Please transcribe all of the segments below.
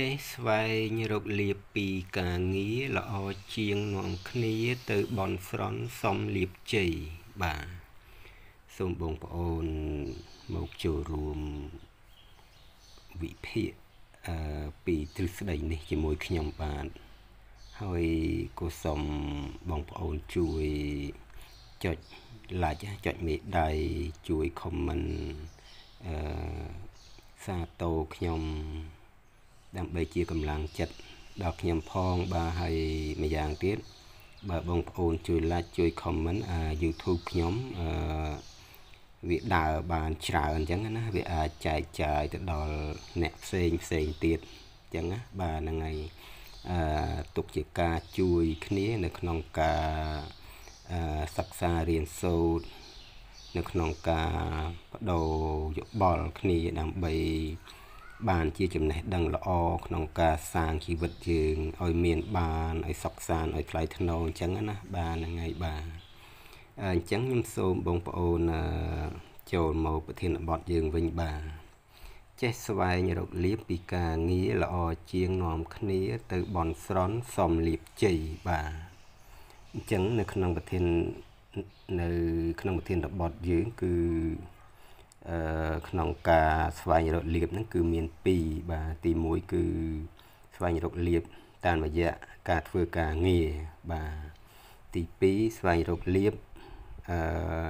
ចេះស្វែងរកលាភពីការងារល្អជាងនាំគ្នា ទៅបន់ស្រន់សុំលាភជ័យបាទសូមបងប្អូនមកចូលរួមវិភាគអឺពីទ្រឹស្ដីនេះជាមួយខ្ញុំបាទហើយក៏សូមបងប្អូនជួយចុច like ចុចមេដៃជួយ comment អឺសាទរខ្ញុំដើម្បីជាកម្លាំងចិត្តដល់ខ្ញុំផង បាទហើយម្យ៉ាងទៀតបាទបងប្អូនជួយ like ជួយ comment អា YouTube ខ្ញុំអឺវាដើរបានច្រើនអញ្ចឹងណាវាអាចចែកចាយទៅដល់អ្នកផ្សេងផ្សេងទៀតអញ្ចឹងណាបាទហ្នឹងហើយអឺទុកជាការជួយគ្នា នៅក្នុងការអឺសិក្សារៀនសូត្រនៅក្នុងការបដូរយោបល់គ្នាដើម្បីបានជាចំណេះដឹងល្អក្នុងការសាងជីវិតយើងឲ្យមានបានឲ្យសុខសាន្តឲ្យថ្លៃថ្នូរអញ្ចឹងណាបានថ្ងៃបាទអញ្ចឹងខ្ញុំសូមបងប្អូនចូលមកប្រធានបទយើងវិញបាទចេះស្វែងរកលៀបពីការងារល្អជាងនាំគ្នា ទៅបនស្រន់សំលៀបជ័យបាទអញ្ចឹងនៅក្នុងប្រធាននៅក្នុងប្រធានបទយើងគឺក្នុងការស្វែងរកលៀបហ្នឹងគឺមាន2បាទទី1គឺស្វែងរកលៀបតាមរយៈការធ្វើការងារបាទទី2ស្វែងរកលៀបអឺ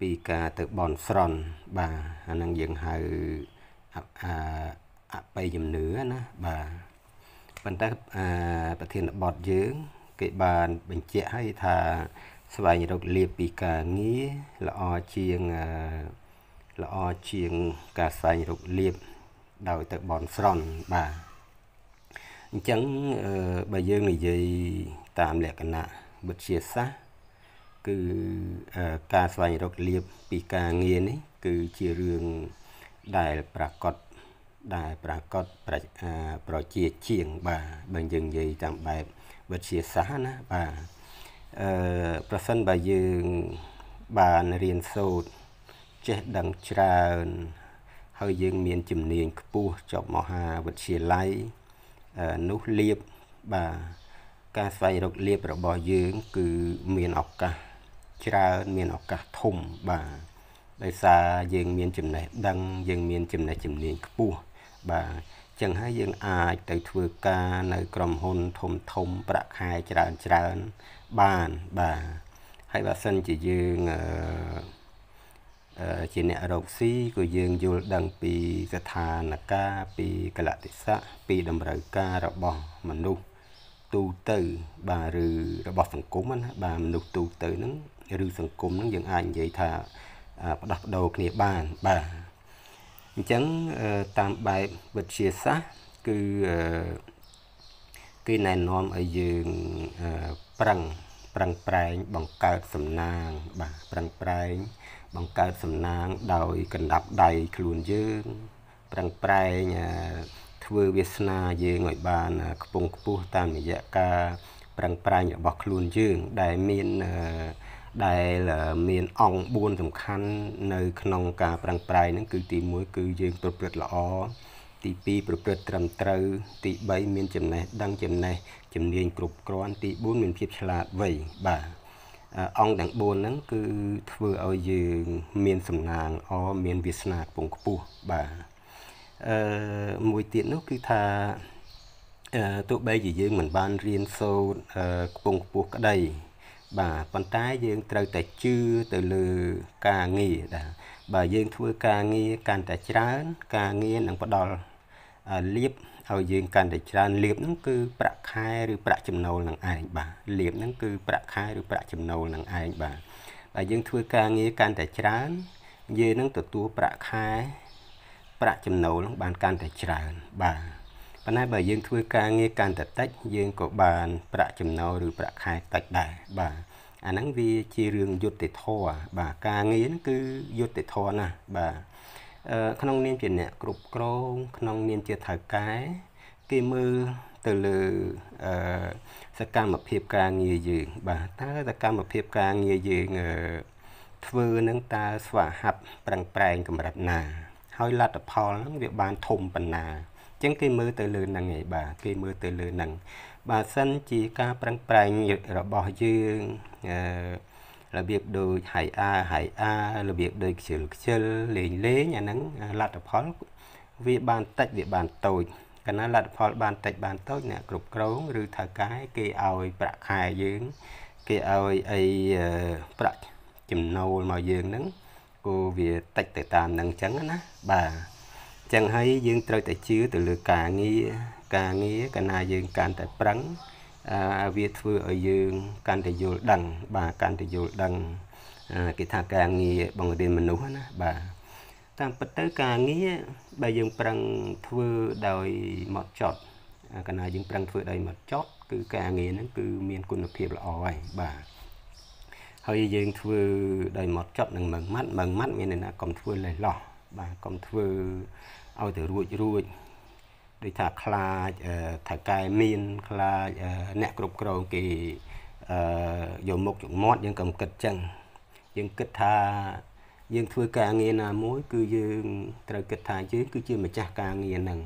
ពីការទៅបនស្រន់បាទអាហ្នឹងយើងហៅអបិយជំនឿណាបាទប៉ុន្តែអាប្រធានបទយើង គេបានបញ្ជាក់ឲ្យថា ស្វែងរកលៀបពីការងារល្អជាងអឺល្អជាងការសែងរូបលៀបដោយទៅបនស្រន់បាទអញ្ចឹងបើយើងនិយាយតាមលក្ខណៈវិទ្យាសាស្ត្រគឺការស្វែងរកលៀបពីការងារនេះគឺជារឿងដែលប្រកបដែលប្រកបប្រជាជាងបាទបើយើងនិយាយតាមបែបវិទ្យាសាស្ត្រណាបាទអឺប្រសិនបើយើងបានរៀនសូត្រចេះដឹងច្រើនហើយយើងមានជំនាញខ្ពស់ចប់មហាវិទ្យាល័យនោះលៀបបាទការស្វែងរកលៀបរបស់យើង គឺមានឱកាសច្រើនមានឱកាសធំបាទដោយសារយើង មានចំណេះដឹង យើងមានចំណេះជំនាញខ្ពស់បាទចឹងហើយយើងអាចទៅធ្វើការនៅ ក្រុមហ៊ុនធំធំប្រាក់ខែច្រើនច្រើនបានបាទហើយបើសិនជាយើងអឺជាអ្នករកស៊ីក៏យើងយល់ដឹងពីស្ថានភាពពីកលតិស័កពីតម្រូវការរបស់មនុស្សទូទៅបាទឬរបស់សង្គមណាបាទមនុស្សទូទៅហ្នឹងឬសង្គមហ្នឹងយើងអាចនិយាយថាផ្ដោះប្ដូរគ្នាបានបាទអញ្ចឹងតាមបែបវិទ្យាសាស្ត្រគឺគេណែនាំឲ្យយើងប្រឹងប្រឹងប្រែងបង្កើតសំណាងបាទប្រឹងប្រែងបង្កើតសំណាងដោយកណ្ដាប់ដៃខ្លួនយើង ប្រឹងប្រែងធ្វើវាសនាយើងឲ្យបានខ្ពង់ខ្ពស់តាមរយៈការប្រឹងប្រែងរបស់ខ្លួនយើង ដែលមានដែលមានអង្គ4សំខាន់ នៅ ក្នុងការប្រឹងប្រែងហ្នឹងគឺទី1គឺយើងប្រព្រឹត្តល្អ ទី2ប្រព្រឹត្តត្រឹមត្រូវ ទី3មានចំណេះដឹងចំណេះជំនាញគ្រប់គ្រាន់ទី4មានភាពឆ្លាតវៃបាទអង្គទាំង4ហ្នឹងគឺធ្វើឲ្យយើងមានសំណាង អមានវាសនាពងខ្ពស់បាទអឺមួយទៀតនោះគឺថាអឺទោះបីជាយើងមិនបានរៀនសូត្រខ្ពងខ្ពស់ក្តីបាទប៉ុន្តែយើងត្រូវតែជឿទៅលើការងារដែរបើយើងធ្វើការងារកាន់តែច្រើន ការងារនឹងផ្ដល់លៀបឲ្យយើងកាន់តែច្រើនលៀបហ្នឹងគឺប្រាក់ខែឬប្រាក់ចំណូលនឹងឯងបាទលៀបហ្នឹងគឺប្រាក់ខែឬប្រាក់ចំណូលនឹងឯងបាទបើយើង ធ្វើការងារកាន់តែច្រើនយើងនឹងទទួលប្រាក់ខែប្រាក់ចំណូលនឹងបានកាន់តែច្រើនបាទប៉ុន្តែបើយើងធ្វើការងារកាន់តែតិចយើងក៏បាន ប្រាក់ចំណូលឬប្រាក់ខែតិចដែរបាទអាហ្នឹងវាជារឿងយុត្តិធម៌បាទការងារហ្នឹងគឺយុត្តិធម៌ណាស់បាទក្នុងនាមជាអ្នកគ្រប់គ្រង ក្នុងនាមជាថៅកែគេមើលទៅលើសកម្មភាពការងារយើងបាទតើសកម្មភាពការងារយើងធ្វើនឹងតើស្វាហាប់ ប្រឹងប្រែង កម្រិតណា ហើយលទ្ធផលនឹងវាបានធំប៉ុណ្ណាចឹងគេមើលទៅលើនឹងឯងបាទគេមើលទៅលើនឹងបើសិនជាការប្រឹងប្រែងរបស់យើងអឺរបៀបដូចហៃអាហៃអារបៀបដូចខ្ជិលខ្ជិលលេងលេងអាហ្នឹងលទ្ធផលវាបានតិចវាបានតូចកណាលទ្ធផលបានតិចបានតូចអ្នកគ្រប់គ្រង ឬថៅកែគេឲ្យប្រាក់ខែយើងគេឲ្យអីប្រាក់ចំណូលមកយើងហ្នឹងគោវាតិចទៅតាមនឹងអញ្ចឹងណាបាទអញ្ចឹងហើយយើងត្រូវតែជឿទៅលើការងារការងារកណាយើង កាន់តែប្រឹងវាធ្វើឲ្យយើងកាន់តែយល់ដឹង បាទកាន់តែយល់ដឹងគេថាការងារបង្រៀនមនុស្សណាបាទតាមពិតទៅការងារដែលយើងប្រឹងធ្វើដោយមកចត់កាលណាយើងប្រឹងធ្វើដោយមកចត់គឺការងារហ្នឹងគឺមានគុណភាពល្អហើយបាទហើយយើងធ្វើដោយមកចត់នឹងមើងម៉ាត់មើងម៉ាត់មានន័យថាកុំធ្វើលេះលោះបាទកុំធ្វើឲ្យទៅរួចរួចដូចថាខ្លាចថាកែមានខ្លាចអ្នកគ្រប់គ្រងគេយកមុខយកមាត់យើងកំគិតចឹងយើងគិតថាយើងធ្វើការងារណាមួយ គឺយើងត្រូវគិតថាយើងគឺជាម្ចាស់ការងារហ្នឹង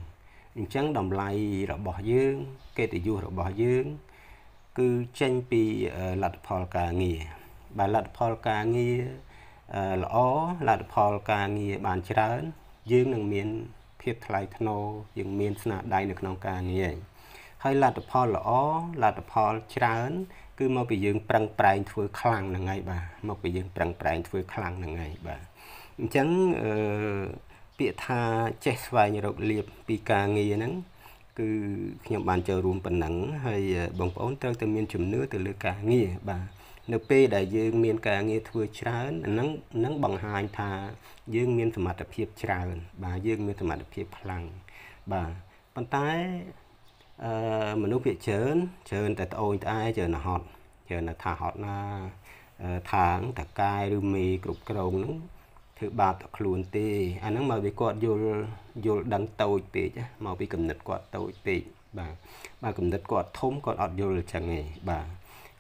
អញ្ចឹងតម្លៃរបស់យើងកិត្តិយសរបស់យើង គឺចេញពីលទ្ធផលការងារបាទលទ្ធផលការងារល្អលទ្ធផលការងារបានច្រើនយើងនឹងមានភាពថ្លៃថ្នូរយើងមានស្នាដៃនៅក្នុងការងារហើយលទ្ធផលល្អលទ្ធផលច្រើនគឺមកពីយើងប្រឹងប្រែងធ្វើខ្លាំងហ្នឹងហើយបាទមកពីយើងប្រឹងប្រែងធ្វើខ្លាំងហ្នឹងហើយបាទអញ្ចឹងអឺពាក្យថាចេះស្វែងរកលៀបពីការងារហ្នឹងគឺខ្ញុំបានចូលរួមប៉ុណ្ណឹងហើយ បងប្អូនត្រូវតែមានជំនឿទៅលើការងារបាទនៅពេលដែលយើងមានការងារធ្វើច្រើនហ្នឹងនឹងបង្ហាញថា យើងមានសមត្ថភាពច្រើនបាទយើងមានសមត្ថភាពខ្លាំងបាទប៉ុន្តែអឺមនុស្សភាគច្រើនច្រើនតែត្អូញត្អែច្រើនតែហត់ច្រើនតែថាហត់ណាថាងតកាយឬមេគ្រប់ក្រងហ្នឹងធ្វើបាបតខ្លួនទេអាហ្នឹងមកពីគាត់យល់យល់ដឹងតូចពេកមកពីគំនិតគាត់តូចពេកបាទបាទគំនិតគាត់ធំគាត់អត់យល់អញ្ចឹងទេបាទ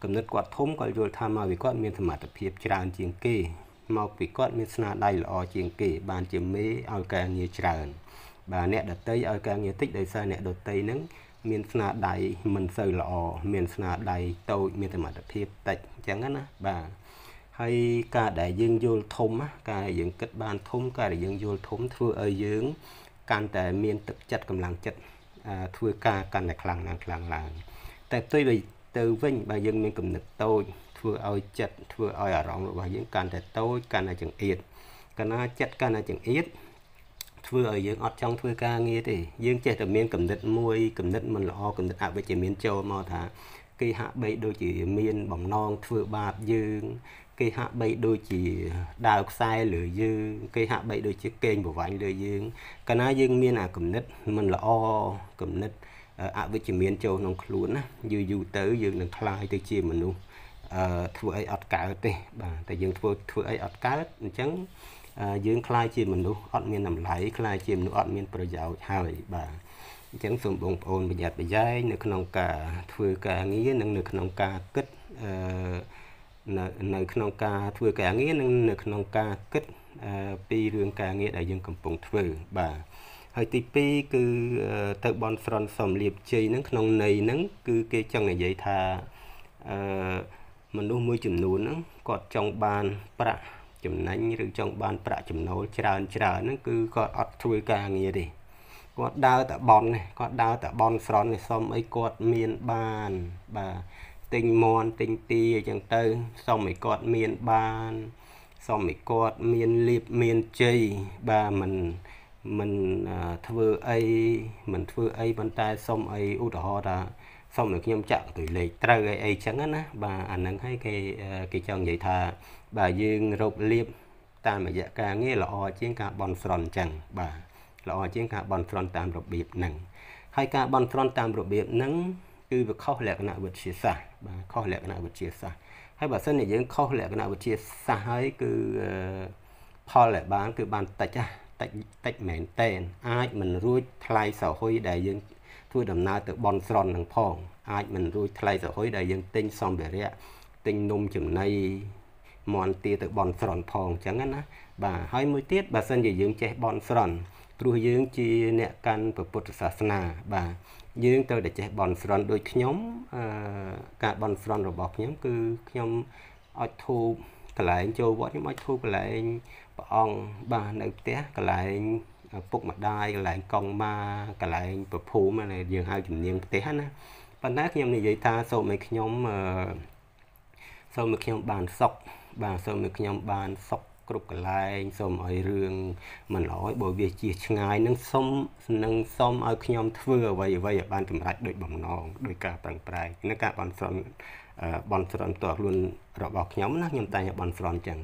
គំនិតគាត់ធំគាត់យល់ថាមកពីគាត់មានសមត្ថភាពច្រើនជាងគេមកពីគាត់មានស្នាដៃល្អជាងគេបានជាមេឲ្យការងារច្រើនបាទអ្នកដតីឲ្យការងារតិចដោយសារអ្នកដតីហ្នឹងមានស្នាដៃមិនសូវល្អមានស្នាដៃតូចមានសមត្ថភាពតិចអញ្ចឹងណាបាទហើយការដែលយើងយល់ធំការដែលយើងគិតបានធំការដែលយើងយល់ធំធ្វើឲ្យយើងកាន់តែមានទឹកចិត្តកម្លាំងចិត្តធ្វើការកាន់តែខ្លាំងឡើងខ្លាំងឡើងតែផ្ទុយដោយទៅវិញបើយើងមានគំនិតតូចធ្វើឲ្យចិត្តធ្វើឲ្យអារម្មណ៍របស់យើងកាន់តែតូចកាន់តែចង្អៀតកាលណាចិត្តកាន់តែចង្អៀតធ្វើឲ្យយើងអត់ចង់ធ្វើការងារទេយើងចេះតែមានគំនិតមួយគំនិតមិនល្អគំនិតអវិជ្ជមានចូលមកថាគេហាក់បីដូចជាមានបំណងធ្វើបាបយើងគេហាក់បីដូចជាដាវខ្សែលើយើងគេហាក់បីដូចជាកេងប្រវ័ញ្ចលើយើងកាលណាយើងមានអាគំនិតមិនល្អគំនិតអវិជ្ជមានចូលក្នុងខ្លួនណាយូរយូរទៅយើងនឹងคลายទៅជាមនុស្សអឺធ្វើអីអត់កើតទេបាទតែយើងធ្វើធ្វើអីអត់កើតអញ្ចឹងយើងคลายជាមនុស្សអត់មានតម្លៃคลายជាមនុស្សអត់មាន ប្រយោជន៍ហើយបាទអញ្ចឹងសូមបងប្អូនប្រយ័ត្នប្រយែងនៅក្នុងការធ្វើការងារនិងនៅក្នុងការគិតអឺនៅនៅក្នុងការធ្វើការងារនិងនៅក្នុងការគិតពីរឿងការងារដែលយើងកំពុងធ្វើបាទហើយទី2គឺទៅបនហ្វ្រនសំលៀបជ័យហ្នឹងក្នុងន័យហ្នឹងគឺគេចង់និយាយថាអឺមនុស្សមួយចំនួនហ្នឹងគាត់ចង់បានប្រាក់ចំណេញឬចង់បានប្រាក់ចំណូលច្រើនច្រើនហ្នឹងគឺគាត់អត់ធ្វើការងារទេគាត់ដើរតែបនគាត់ដើរតែបនស្រន់សុំអីគាត់មានបានបាទទិញមន់ទិញទីអញ្ចឹងទៅ សុំឲ្យគាត់មានបានសុំឲ្យគាត់មានលៀបមានជ័យបាទមិនមិនធ្វើអីមិនធ្វើអីប៉ុន្តែសុំអីឧទាហរណ៍ថាសុំឲ្យខ្ញុំចាក់កន្ទុយលេខត្រូវអីអីចឹងណាបាទអាហ្នឹងហើយគេគេចង់និយាយថាបាទយើងរົບលៀបតាមរយៈការងារល្អជាង ការបន់ស្រន់ចឹងបាទល្អជាងការបន់ស្រន់តាមរបៀបហ្នឹងហើយការបន់ស្រន់តាមរបៀបហ្នឹងគឺវាខុសលក្ខណៈវិទ្យាសាស្ត្របាទខុសលក្ខណៈវិទ្យាសាស្ត្រហើយបើសិនជាយើងខុសលក្ខណៈវិទ្យាសាស្ត្រហើយគឺផលដែលបាន គឺបានតិចណាតិចតិចមែនតែនអាចមិនរួចថ្លៃសោហ៊ុយដែលយើង ធ្វើដំណើរទៅបនស្រន់នឹងផងអាចមិនរួចថ្លៃសោហ៊ុយដែលយើងទិញសម្ភារៈទិញនំចំណីមន់ទាទៅបនស្រន់ផងអញ្ចឹងណា បាទហើយមួយទៀតបើសិនជាយើងចេះបនស្រន់ព្រោះយើងជាអ្នកកាន់ពុទ្ធសាសនាបាទយើងត្រូវតែចេះបនស្រន់ដូចខ្ញុំអឺការបនស្រន់របស់ខ្ញុំគឺខ្ញុំអត់ធូបកន្លែងចូលវត្តខ្ញុំអត់ធូបកន្លែងព្រះអង្គបាទនៅផ្ទះកន្លែងពុកម្ដាយកន្លែងកងម៉ាកន្លែងប្រភូមណាយើងហៅជំនាញផ្ទះណាប៉ុន្តែខ្ញុំនិយាយថា សូមឲ្យខ្ញុំសូមឲ្យខ្ញុំ បាន សុខបាទសូមឲ្យខ្ញុំបានសុខគ្រប់កន្លែងសូមឲ្យរឿងមិនល្អឲ្យបើវាជាឆ្ងាយនឹងសូមនឹងសូមឲ្យខ្ញុំធ្វើអ្វីអ្វីឲ្យបានចម្រាច់ដោយបំណងដោយការប្រឹងប្រែងនឹងការបន់ស្រន់បន់ស្រន់តខ្លួនរបស់ខ្ញុំណាខ្ញុំតែងបន់ស្រន់ចឹង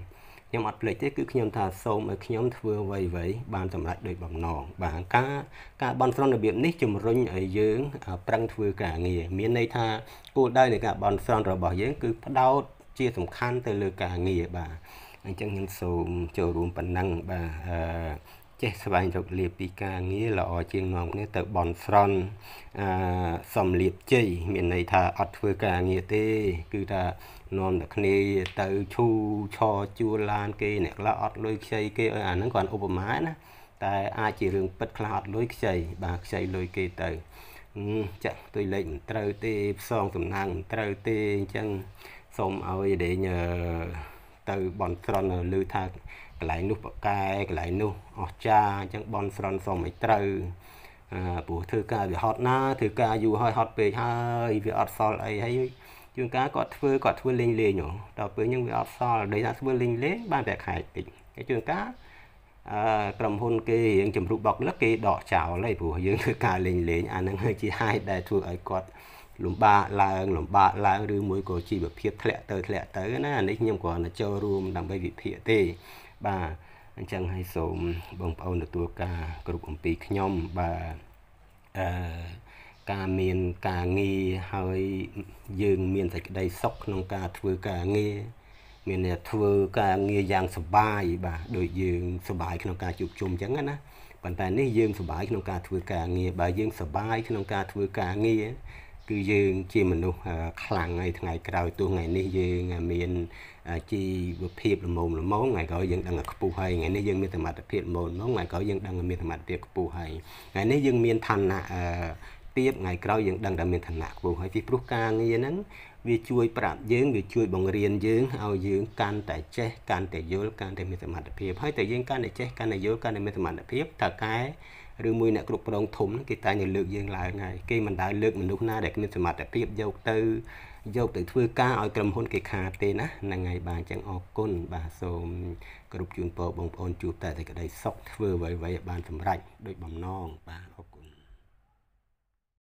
ខ្ញុំអត់ភ្លេចទេគឺខ្ញុំថាសូមឲ្យខ្ញុំធ្វើអ្វីអ្វីបានសម្រេចដោយបំណង បាទការការបន់ស្រន់របៀបនេះជំរុញឲ្យយើង ប្រឹងធ្វើការងារមានន័យថាគោលដៅនៃការបន់ស្រន់របស់យើង គឺផ្ដោតជាសំខាន់ទៅលើការងារបាទអញ្ចឹងខ្ញុំសូមចូលរួមប៉ុណ្ណឹងបាទអឺចេះស្វែងរកលាភពីការងារល្អជាងនាំគ្នាទៅបន់ស្រន់អឺសំលៀបជ័យមានន័យថាអត់ធ្វើការងារទេ គឺថានាំតែគ្នាទៅឈូឆជួលឡានគេអ្នកខ្លះអត់លុយខ្ចីគេឲ្យអាហ្នឹងគាត់ឧបមាណាតែអាចជារឿងពិតខ្លះអត់លុយខ្ចីបាទខ្ចីលុយគេទៅចាក់ទុយលេខមិនត្រូវទេផ្សងសំណាងមិនត្រូវទេអញ្ចឹងសូមឲ្យដេញអឺទៅបនស្រន់លើថាកន្លែងនោះបកែកន្លែងនោះអស្ចារអញ្ចឹងបនស្រន់សុំឲ្យត្រូវព្រោះធ្វើការវាហត់ណាធ្វើការយូរហើយហត់ពេកហើយ វាអត់សល់អីហើយជួនកាលគាត់ធ្វើគាត់ធ្វើលេងលេងដល់ពេលហ្នឹងវាអត់សល់ដូចថាធ្វើលេងលេងបានតែខែតិចហើយជួនកាលអឺក្រុមហ៊ុនគេរៀងជំរុះបុកលឹកគេដកចោលហើយព្រោះយើងធ្វើការលេងលេងអាហ្នឹងហើយជាហេតុដែលធ្វើឲ្យគាត់លំបាកឡើងលំបាកឡើងឬមួយក៏ជីវភាពធ្លាក់ទៅធ្លាក់ទៅ ណាអានេះខ្ញុំគ្រាន់តែចូលរួមដើម្បីវិភាគទេបាទអញ្ចឹងហើយសូមបងប្អូនទទួលការគ្រប់អំពីខ្ញុំបាទអឺការមានការងារហើយយើងមានសេចក្តីសុខក្នុងការធ្វើការងារមានតែធ្វើការងារយ៉ាងសុបាយបាទដូចយើងសុបាយក្នុងការជួបជុំអញ្ចឹងណាប៉ុន្តែនេះយើងសុបាយក្នុងការធ្វើការងារបើយើងសុបាយក្នុងការធ្វើការងារគឺយើងជាមនុស្សខ្លាំងហើយថ្ងៃក្រោយទោះថ្ងៃនេះយើងមានជីវភាពល្មមល្មងថ្ងៃក្រោយយើងដឹងតែខ្ពស់ហើយថ្ងៃនេះយើងមានសមត្ថភាពល្មមល្មងថ្ងៃក្រោយយើងដឹងតែមានសមត្ថភាពខ្ពស់ហើយថ្ងៃនេះយើងមានឋានៈទៀតថ្ងៃក្រោយយើងដឹងតែមានឋានៈខ្ពស់ហើយពីព្រោះការងារហ្នឹងវាជួយប្រាប់យើងវាជួយបង្រៀនយើងឲ្យយើងកាន់តែចេះកាន់តែយល់កាន់តែមានសមត្ថភាពហើយតែយើងកាន់តែចេះកាន់តែយល់កាន់តែមានសមត្ថភាពតើកែឬមួយអ្នកគ្រប់គ្រងធំគេតែងតែលើកយើងឡើងហើយគេមិនដែលលើកមនុស្សណាដែលគ្មានសមត្ថភាពយកទៅយកទៅធ្វើការឲ្យក្រុមហ៊ុន គេខាតទេណាហ្នឹងហើយបាទអញ្ចឹងអរគុណបាទសូមគោរពជូនពរបងប្អូនជួបតែតែក្តីសុខធ្វើអ្វីៗឲ្យបានសម្រេចដោយបំណងបាទអរគុណ